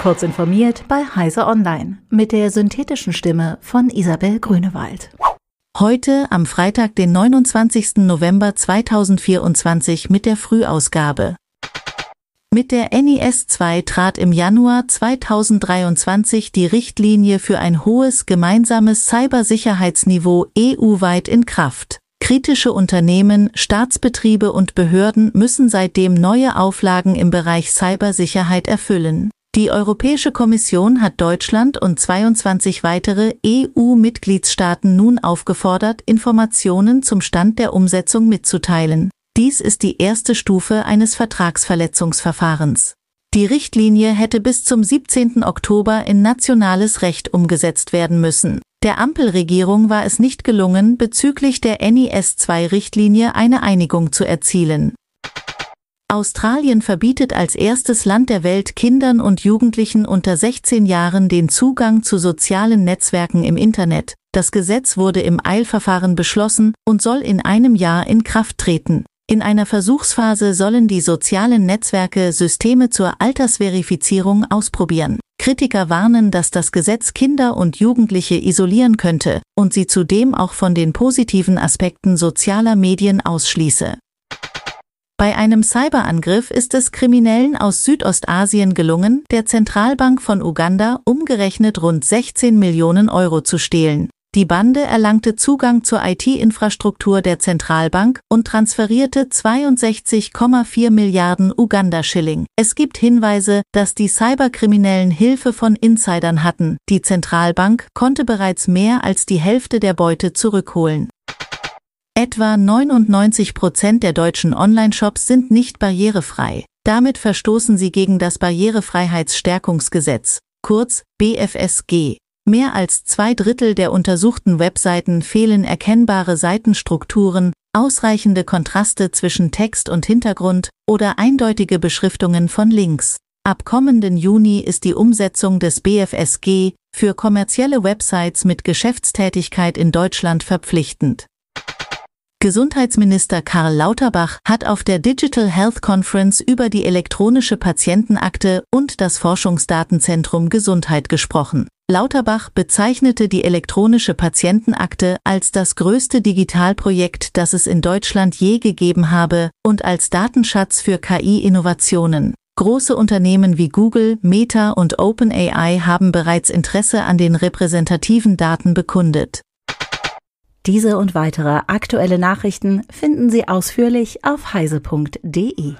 Kurz informiert bei Heise Online mit der synthetischen Stimme von Isabel Grünewald. Heute am Freitag, den 29. November 2024 mit der Frühausgabe. Mit der NIS 2 trat im Januar 2023 die Richtlinie für ein hohes gemeinsames Cybersicherheitsniveau EU-weit in Kraft. Kritische Unternehmen, Staatsbetriebe und Behörden müssen seitdem neue Auflagen im Bereich Cybersicherheit erfüllen. Die Europäische Kommission hat Deutschland und 22 weitere EU-Mitgliedstaaten nun aufgefordert, Informationen zum Stand der Umsetzung mitzuteilen. Dies ist die erste Stufe eines Vertragsverletzungsverfahrens. Die Richtlinie hätte bis zum 17. Oktober in nationales Recht umgesetzt werden müssen. Der Ampelregierung war es nicht gelungen, bezüglich der NIS-2-Richtlinie eine Einigung zu erzielen. Australien verbietet als erstes Land der Welt Kindern und Jugendlichen unter 16 Jahren den Zugang zu sozialen Netzwerken im Internet. Das Gesetz wurde im Eilverfahren beschlossen und soll in einem Jahr in Kraft treten. In einer Versuchsphase sollen die sozialen Netzwerke Systeme zur Altersverifizierung ausprobieren. Kritiker warnen, dass das Gesetz Kinder und Jugendliche isolieren könnte und sie zudem auch von den positiven Aspekten sozialer Medien ausschließe. Bei einem Cyberangriff ist es Kriminellen aus Südostasien gelungen, der Zentralbank von Uganda umgerechnet rund 16 Millionen Euro zu stehlen. Die Bande erlangte Zugang zur IT-Infrastruktur der Zentralbank und transferierte 62,4 Milliarden Uganda-Schilling. Es gibt Hinweise, dass die Cyberkriminellen Hilfe von Insidern hatten. Die Zentralbank konnte bereits mehr als die Hälfte der Beute zurückholen. Etwa 99 Prozent der deutschen Online-Shops sind nicht barrierefrei. Damit verstoßen sie gegen das Barrierefreiheitsstärkungsgesetz, kurz BFSG. Mehr als zwei Drittel der untersuchten Webseiten fehlen erkennbare Seitenstrukturen, ausreichende Kontraste zwischen Text und Hintergrund oder eindeutige Beschriftungen von Links. Ab kommenden Juni ist die Umsetzung des BFSG für kommerzielle Websites mit Geschäftstätigkeit in Deutschland verpflichtend. Gesundheitsminister Karl Lauterbach hat auf der Digital Health Conference über die elektronische Patientenakte und das Forschungsdatenzentrum Gesundheit gesprochen. Lauterbach bezeichnete die elektronische Patientenakte als das größte Digitalprojekt, das es in Deutschland je gegeben habe und als Datenschatz für KI-Innovationen. Große Unternehmen wie Google, Meta und OpenAI haben bereits Interesse an den repräsentativen Daten bekundet. Diese und weitere aktuelle Nachrichten finden Sie ausführlich auf heise.de.